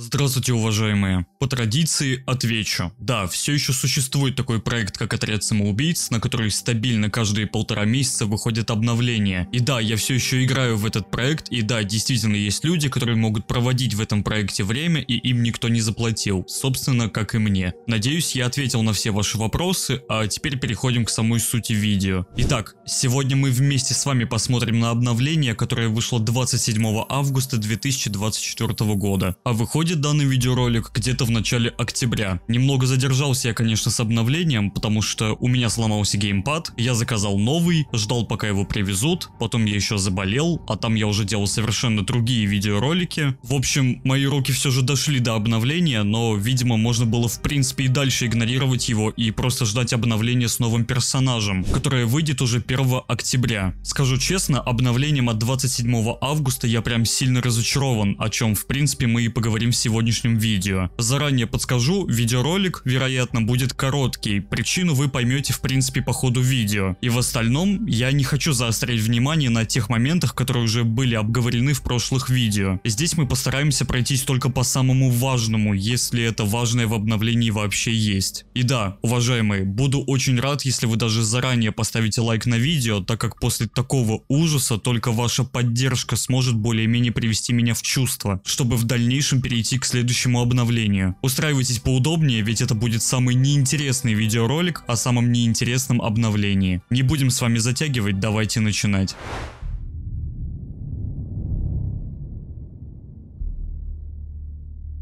Здравствуйте, уважаемые. По традиции отвечу. Да, все еще существует такой проект, как отряд самоубийц, на который стабильно каждые полтора месяца выходят обновления. И да, я все еще играю в этот проект, и да, действительно есть люди, которые могут проводить в этом проекте время, и им никто не заплатил. Собственно, как и мне. Надеюсь, я ответил на все ваши вопросы, а теперь переходим к самой сути видео. Итак, сегодня мы вместе с вами посмотрим на обновление, которое вышло 27 августа 2024 года. А выходит Выходит данный видеоролик где-то в начале октября. Немного задержался я, конечно, с обновлением, потому что у меня сломался геймпад, я заказал новый, ждал пока его привезут, потом я еще заболел, а там я уже делал совершенно другие видеоролики. В общем, мои руки все же дошли до обновления, но, видимо, можно было в принципе и дальше игнорировать его и просто ждать обновления с новым персонажем, которое выйдет уже 1 октября. Скажу честно, обновлением от 27 августа я прям сильно разочарован, о чем в принципе мы и поговорим сегодняшнем видео. Заранее подскажу, видеоролик, вероятно, будет короткий, причину вы поймете в принципе по ходу видео. И в остальном, я не хочу заострять внимание на тех моментах, которые уже были обговорены в прошлых видео. Здесь мы постараемся пройтись только по самому важному, если это важное в обновлении вообще есть. И да, уважаемые, буду очень рад, если вы даже заранее поставите лайк на видео, так как после такого ужаса только ваша поддержка сможет более-менее привести меня в чувство, чтобы в дальнейшем перейти перейти к следующему обновлению. Устраивайтесь поудобнее, ведь это будет самый неинтересный видеоролик о самом неинтересном обновлении. Не будем с вами затягивать, давайте начинать.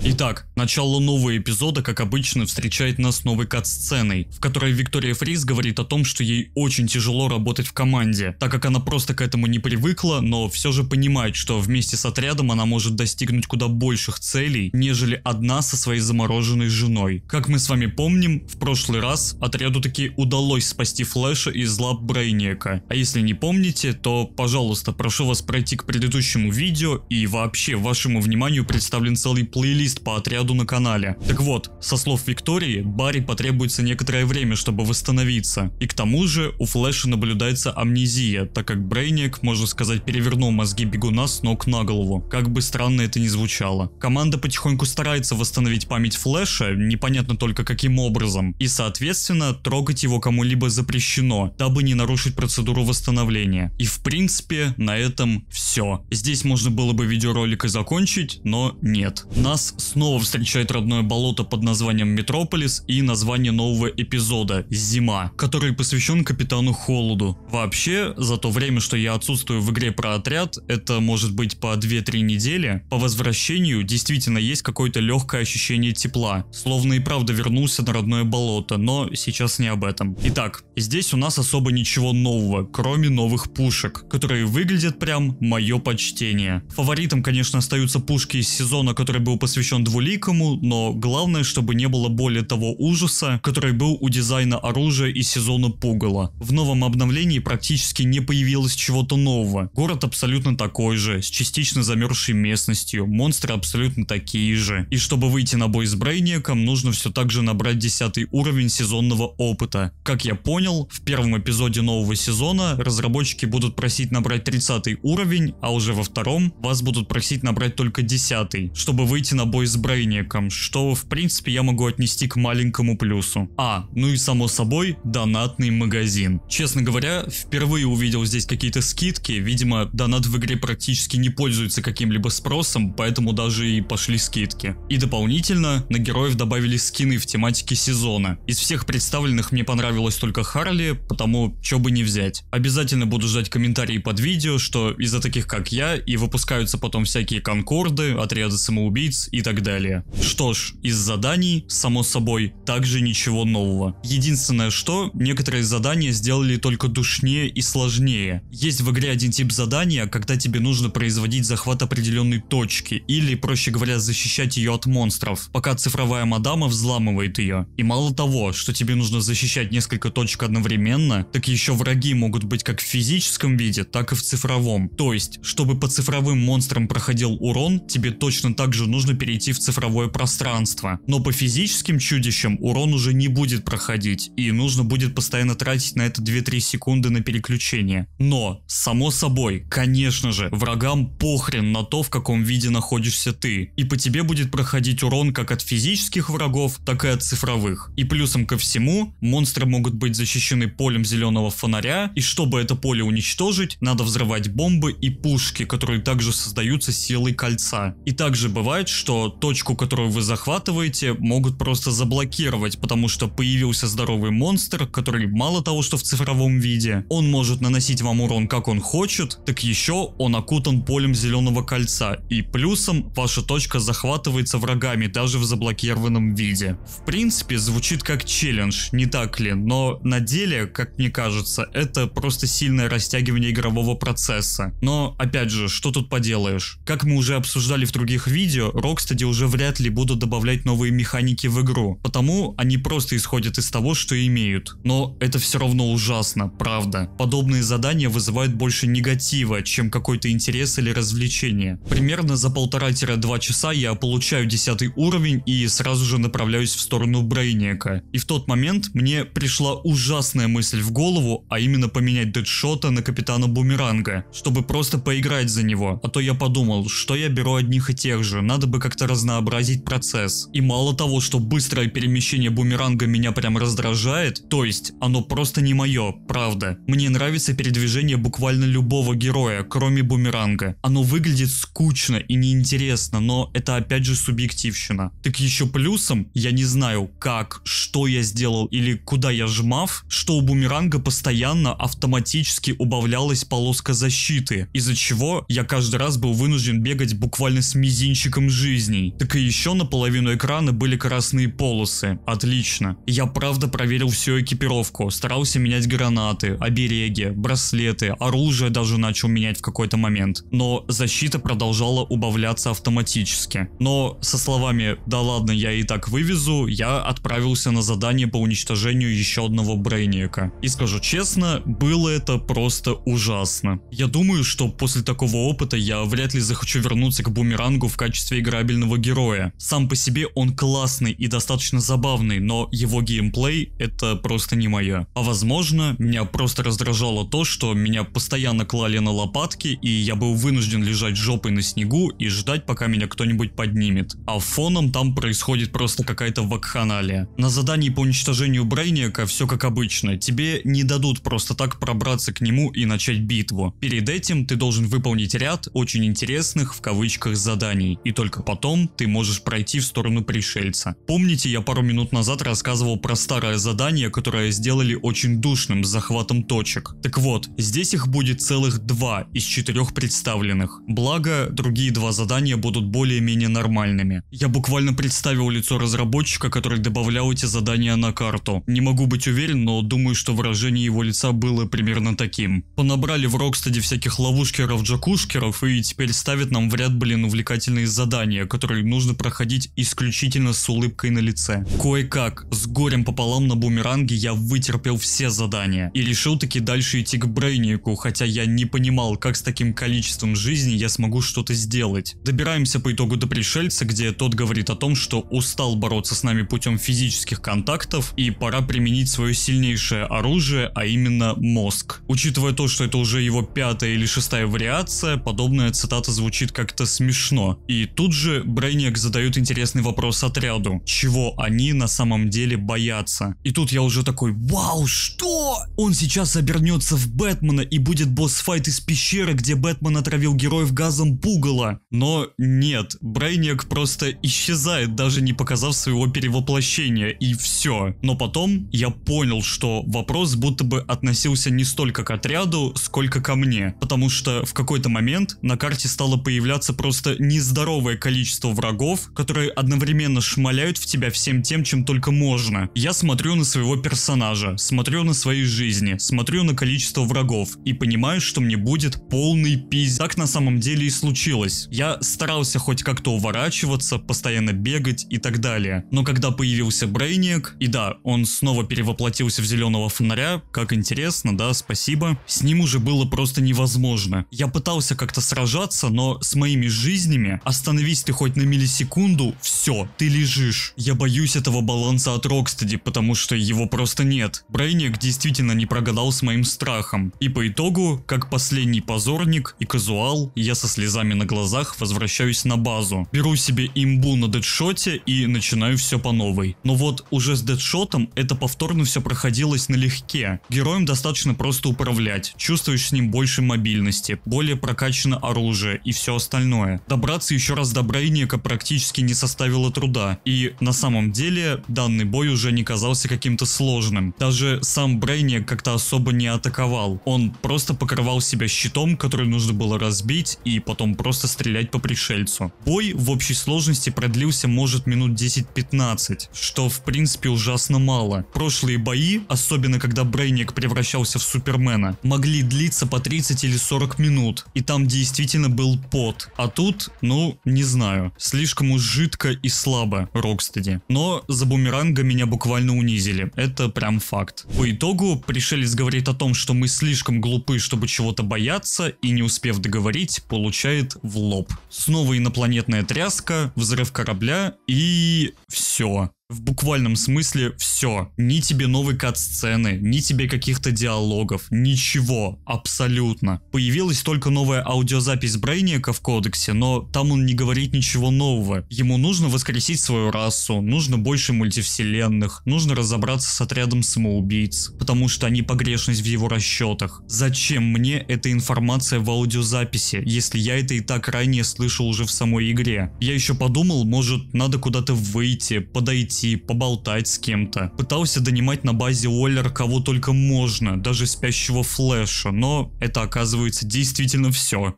Итак, начало нового эпизода, как обычно, встречает нас новой кат-сценой, в которой Виктория Фрис говорит о том, что ей очень тяжело работать в команде, так как она просто к этому не привыкла, но все же понимает, что вместе с отрядом она может достигнуть куда больших целей, нежели одна со своей замороженной женой. Как мы с вами помним, в прошлый раз отряду таки удалось спасти Флэша из лап Брейнека. А если не помните, то, пожалуйста, прошу вас пройти к предыдущему видео и вообще вашему вниманию представлен целый плейлист специалист по отряду на канале. Так вот, со слов Виктории, Барри потребуется некоторое время, чтобы восстановиться. И к тому же у Флэша наблюдается амнезия, так как Брейник, можно сказать, перевернул мозги бегуна с ног на голову. Как бы странно это ни звучало. Команда потихоньку старается восстановить память Флэша, непонятно только каким образом. И соответственно, трогать его кому-либо запрещено, дабы не нарушить процедуру восстановления. И в принципе, на этом все. Здесь можно было бы видеоролик и закончить, но нет. Нас снова встречает родное болото под названием Метрополис и название нового эпизода «Зима», который посвящен Капитану Холоду. Вообще, за то время, что я отсутствую в игре про отряд, это может быть по 2-3 недели, по возвращению действительно есть какое-то легкое ощущение тепла, словно и правда вернулся на родное болото, но сейчас не об этом. Итак, здесь у нас особо ничего нового, кроме новых пушек, которые выглядят прям мое почтение. Фаворитом, конечно, остаются пушки из сезона, который был посвящен посвящен двуликому, но главное, чтобы не было более того ужаса, который был у дизайна оружия из сезона Пугала. В новом обновлении практически не появилось чего-то нового. Город абсолютно такой же, с частично замерзшей местностью, монстры абсолютно такие же. И чтобы выйти на бой с Брейником, нужно все так же набрать 10 уровень сезонного опыта. Как я понял, в первом эпизоде нового сезона разработчики будут просить набрать 30 уровень, а уже во втором вас будут просить набрать только 10, чтобы выйти на собой с Брейником, что в принципе я могу отнести к маленькому плюсу. А, ну и само собой, донатный магазин. Честно говоря, впервые увидел здесь какие-то скидки, видимо донат в игре практически не пользуется каким-либо спросом, поэтому даже и пошли скидки. И дополнительно на героев добавили скины в тематике сезона. Из всех представленных мне понравилось только Харли, потому чё бы не взять. Обязательно буду ждать комментарии под видео, что из-за таких как я и выпускаются потом всякие конкорды, отряды самоубийц и и так далее. Что ж, из заданий, само собой, также ничего нового. Единственное что, некоторые задания сделали только душнее и сложнее. Есть в игре один тип задания, когда тебе нужно производить захват определенной точки, или, проще говоря, защищать ее от монстров, пока цифровая мадама взламывает ее. И мало того, что тебе нужно защищать несколько точек одновременно, так еще враги могут быть как в физическом виде, так и в цифровом. То есть, чтобы по цифровым монстрам проходил урон, тебе точно так же нужно перейти перейти в цифровое пространство. Но по физическим чудищам урон уже не будет проходить, и нужно будет постоянно тратить на это 2-3 секунды на переключение. Но, само собой, конечно же, врагам похрен на то, в каком виде находишься ты. И по тебе будет проходить урон как от физических врагов, так и от цифровых. И плюсом ко всему, монстры могут быть защищены полем зеленого фонаря, и чтобы это поле уничтожить, надо взрывать бомбы и пушки, которые также создаются силой кольца. И также бывает, что точку, которую вы захватываете, могут просто заблокировать, потому что появился здоровый монстр, который мало того, что в цифровом виде, он может наносить вам урон как он хочет, так еще он окутан полем зеленого кольца, и плюсом ваша точка захватывается врагами даже в заблокированном виде. В принципе, звучит как челлендж, не так ли? Но на деле, как мне кажется, это просто сильное растягивание игрового процесса. Но, опять же, что тут поделаешь? Как мы уже обсуждали в других видео, Rockstar Rocksteady уже вряд ли будут добавлять новые механики в игру, потому они просто исходят из того, что имеют. Но это все равно ужасно, правда. Подобные задания вызывают больше негатива, чем какой-то интерес или развлечение. Примерно за полтора-два часа я получаю 10 уровень и сразу же направляюсь в сторону Брейника. И в тот момент мне пришла ужасная мысль в голову, а именно поменять Дэдшота на Капитана Бумеранга, чтобы просто поиграть за него. А то я подумал, что я беру одних и тех же, надо бы как-то как-то разнообразить процесс. И мало того, что быстрое перемещение бумеранга меня прям раздражает, то есть оно просто не мое, правда. Мне нравится передвижение буквально любого героя, кроме бумеранга. Оно выглядит скучно и неинтересно, но это опять же субъективщина. Так еще плюсом, я не знаю как, что я сделал или куда я жмав, что у бумеранга постоянно автоматически убавлялась полоска защиты, из-за чего я каждый раз был вынужден бегать буквально с мизинчиком жизни жизней, так и еще наполовину экрана были красные полосы. Отлично. Я правда проверил всю экипировку, старался менять гранаты, обереги, браслеты, оружие даже начал менять в какой-то момент. Но защита продолжала убавляться автоматически. Но со словами «да ладно, я и так вывезу», я отправился на задание по уничтожению еще одного Брейниака. И скажу честно, было это просто ужасно. Я думаю, что после такого опыта я вряд ли захочу вернуться к бумерангу в качестве игры респектабельного героя. Сам по себе он классный и достаточно забавный, но его геймплей это просто не мое. А возможно, меня просто раздражало то, что меня постоянно клали на лопатки, и я был вынужден лежать жопой на снегу и ждать, пока меня кто-нибудь поднимет. А фоном там происходит просто какая-то вакханалия. На задании по уничтожению Брейника все как обычно. Тебе не дадут просто так пробраться к нему и начать битву. Перед этим ты должен выполнить ряд очень интересных в кавычках заданий. И только потом потом ты можешь пройти в сторону пришельца. Помните, я пару минут назад рассказывал про старое задание, которое сделали очень душным с захватом точек. Так вот, здесь их будет целых два из четырех представленных. Благо, другие два задания будут более-менее нормальными. Я буквально представил лицо разработчика, который добавлял эти задания на карту. Не могу быть уверен, но думаю, что выражение его лица было примерно таким. Понабрали в Рокстеде всяких ловушкеров-джакушкеров и теперь ставят нам в ряд, блин, увлекательные задания, который нужно проходить исключительно с улыбкой на лице. Кое-как, с горем пополам на бумеранге я вытерпел все задания и решил таки дальше идти к Брейнику, хотя я не понимал, как с таким количеством жизни я смогу что-то сделать. Добираемся по итогу до пришельца, где тот говорит о том, что устал бороться с нами путем физических контактов и пора применить свое сильнейшее оружие, а именно мозг. Учитывая то, что это уже его пятая или шестая вариация, подобная цитата звучит как-то смешно. И тут же также Брейниак задает интересный вопрос отряду, чего они на самом деле боятся. И тут я уже такой, вау, что? Он сейчас обернется в Бэтмена и будет босс-файт из пещеры, где Бэтмен отравил героев газом пугала. Но нет, Брейниак просто исчезает, даже не показав своего перевоплощения, и все. Но потом я понял, что вопрос будто бы относился не столько к отряду, сколько ко мне. Потому что в какой-то момент на карте стало появляться просто нездоровое количество количество врагов, которые одновременно шмаляют в тебя всем тем, чем только можно. Я смотрю на своего персонажа, смотрю на свои жизни, смотрю на количество врагов и понимаю, что мне будет полный пиз. Так на самом деле и случилось. Я старался хоть как-то уворачиваться, постоянно бегать и так далее. Но когда появился Брейник, и да, он снова перевоплотился в зеленого фонаря, как интересно, да, спасибо. С ним уже было просто невозможно. Я пытался как-то сражаться, но с моими жизнями остановись ты хоть на миллисекунду, все, ты лежишь. Я боюсь этого баланса от Рокстеди, потому что его просто нет. Брейник действительно не прогадал с моим страхом. И по итогу, как последний позорник и казуал, я со слезами на глазах возвращаюсь на базу. Беру себе имбу на дедшоте и начинаю все по новой. Но вот уже с дедшотом это повторно все проходилось налегке. Героем достаточно просто управлять, чувствуешь с ним больше мобильности, более прокачано оружие и все остальное. Добраться еще раз до Брейника Рейника практически не составило труда, и на самом деле данный бой уже не казался каким-то сложным. Даже сам Брейник как-то особо не атаковал, он просто покрывал себя щитом, который нужно было разбить и потом просто стрелять по пришельцу. Бой в общей сложности продлился может минут 10-15, что в принципе ужасно мало. Прошлые бои, особенно когда Брейник превращался в Супермена, могли длиться по 30 или 40 минут, и там действительно был пот, а тут, ну, не знаю знаю. Слишком уж жидко и слабо Рокстеди. Но за бумеранга меня буквально унизили. Это прям факт. По итогу, пришелец говорит о том, что мы слишком глупы, чтобы чего-то бояться, и не успев договорить, получает в лоб. Снова инопланетная тряска, взрыв корабля и... все в буквальном смысле все. Ни тебе новой кат-сцены, ни тебе каких-то диалогов, ничего, абсолютно. Появилась только новая аудиозапись Брейника в кодексе, но там он не говорит ничего нового. Ему нужно воскресить свою расу, нужно больше мультивселенных, нужно разобраться с отрядом самоубийц, потому что они погрешность в его расчетах. Зачем мне эта информация в аудиозаписи, если я это и так ранее слышал уже в самой игре? Я еще подумал, может надо куда-то выйти, подойти пойти, поболтать с кем-то. Пытался донимать на базе Уоллер кого только можно, даже спящего Флэша, но это оказывается действительно все.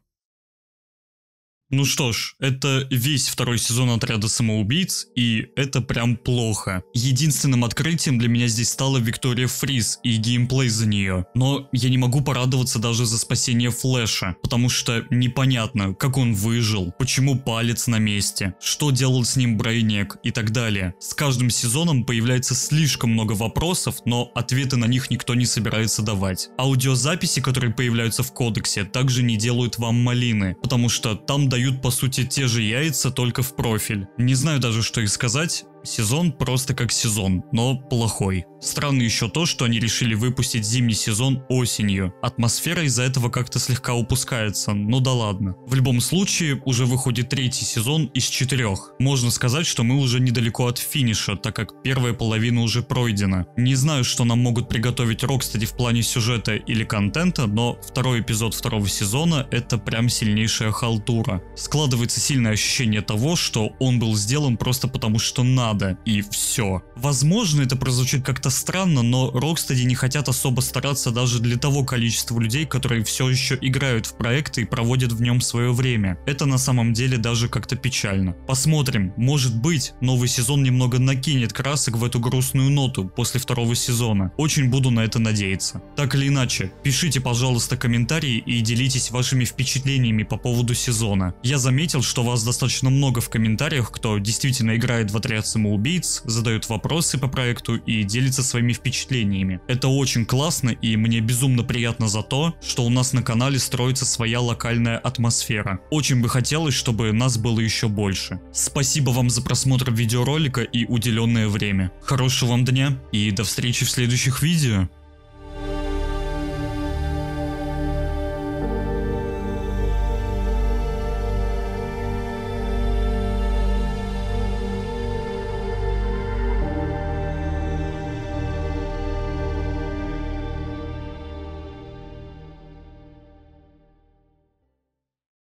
Ну что ж, это весь второй сезон отряда самоубийц, и это прям плохо. Единственным открытием для меня здесь стала Виктория Фриз и геймплей за нее. Но я не могу порадоваться даже за спасение Флэша, потому что непонятно, как он выжил, почему палец на месте, что делал с ним Брайнек и так далее. С каждым сезоном появляется слишком много вопросов, но ответы на них никто не собирается давать. Аудиозаписи, которые появляются в кодексе, также не делают вам малины, потому что там дают дают по сути те же яйца, только в профиль. Не знаю даже, что и сказать. Сезон просто как сезон, но плохой. Странно еще то, что они решили выпустить зимний сезон осенью. Атмосфера из-за этого как-то слегка упускается, Но ну да ладно. В любом случае, уже выходит третий сезон из четырех. Можно сказать, что мы уже недалеко от финиша, так как первая половина уже пройдена. Не знаю, что нам могут приготовить Рокстеди в плане сюжета или контента, но второй эпизод второго сезона это прям сильнейшая халтура. Складывается сильное ощущение того, что он был сделан просто потому что надо надо, и все. Возможно, это прозвучит как-то странно, но Rocksteady не хотят особо стараться даже для того количества людей, которые все еще играют в проект и проводят в нем свое время. Это на самом деле даже как-то печально. Посмотрим, может быть, новый сезон немного накинет красок в эту грустную ноту после второго сезона. Очень буду на это надеяться. Так или иначе, пишите, пожалуйста, комментарии и делитесь вашими впечатлениями по поводу сезона. Я заметил, что вас достаточно много в комментариях, кто действительно играет в отряд самоубийц, задают вопросы по проекту и делятся своими впечатлениями. Это очень классно и мне безумно приятно за то, что у нас на канале строится своя локальная атмосфера. Очень бы хотелось, чтобы нас было еще больше. Спасибо вам за просмотр видеоролика и уделенное время. Хорошего вам дня и до встречи в следующих видео.